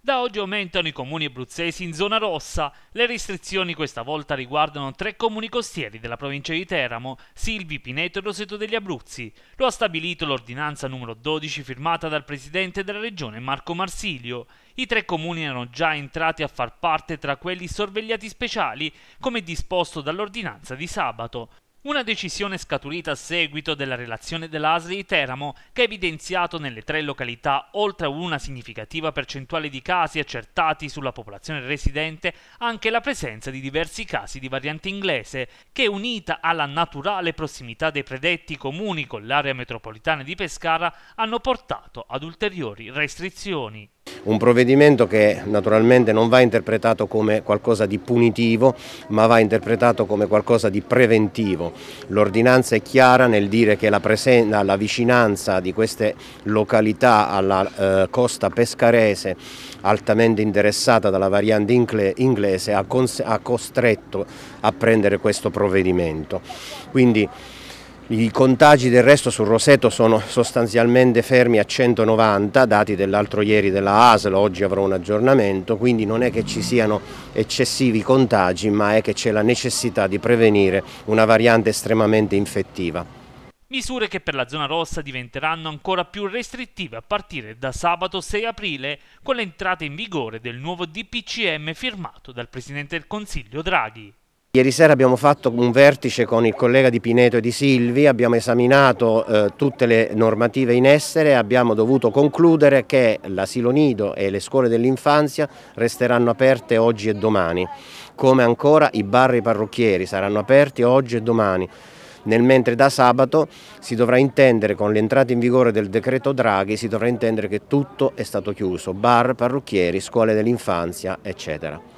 Da oggi aumentano i comuni abruzzesi in zona rossa. Le restrizioni questa volta riguardano tre comuni costieri della provincia di Teramo, Silvi, Pineto e Roseto degli Abruzzi. Lo ha stabilito l'ordinanza numero 12 firmata dal presidente della regione Marco Marsilio. I tre comuni erano già entrati a far parte tra quelli sorvegliati speciali, come disposto dall'ordinanza di sabato. Una decisione scaturita a seguito della relazione dell'ASL di Teramo che ha evidenziato nelle tre località oltre a una significativa percentuale di casi accertati sulla popolazione residente anche la presenza di diversi casi di variante inglese che unita alla naturale prossimità dei predetti comuni con l'area metropolitana di Pescara hanno portato ad ulteriori restrizioni un provvedimento che naturalmente non va interpretato come qualcosa di punitivo, ma va interpretato come qualcosa di preventivo. L'ordinanza è chiara nel dire che la, presen- la vicinanza di queste località alla eh, costa pescarese, altamente interessata dalla variante inglese, ha, cons- ha costretto a prendere questo provvedimento. Quindi i contagi del resto sul Roseto sono sostanzialmente fermi a 190, dati dell'altro ieri della ASL, oggi avrò un aggiornamento, quindi non è che ci siano eccessivi contagi, ma è che c'è la necessità di prevenire una variante estremamente infettiva. Misure che per la zona rossa diventeranno ancora più restrittive a partire da sabato 6 aprile con l'entrata in vigore del nuovo DPCM firmato dal Presidente del Consiglio Draghi. Ieri sera abbiamo fatto un vertice con il collega di Pineto e di Silvi, abbiamo esaminato eh, tutte le normative in essere e abbiamo dovuto concludere che l'asilo nido e le scuole dell'infanzia resteranno aperte oggi e domani, come ancora i bar e i parrucchieri saranno aperti oggi e domani nel mentre da sabato si dovrà intendere con l'entrata in vigore del decreto Draghi si dovrà intendere che tutto è stato chiuso, bar, parrucchieri, scuole dell'infanzia eccetera.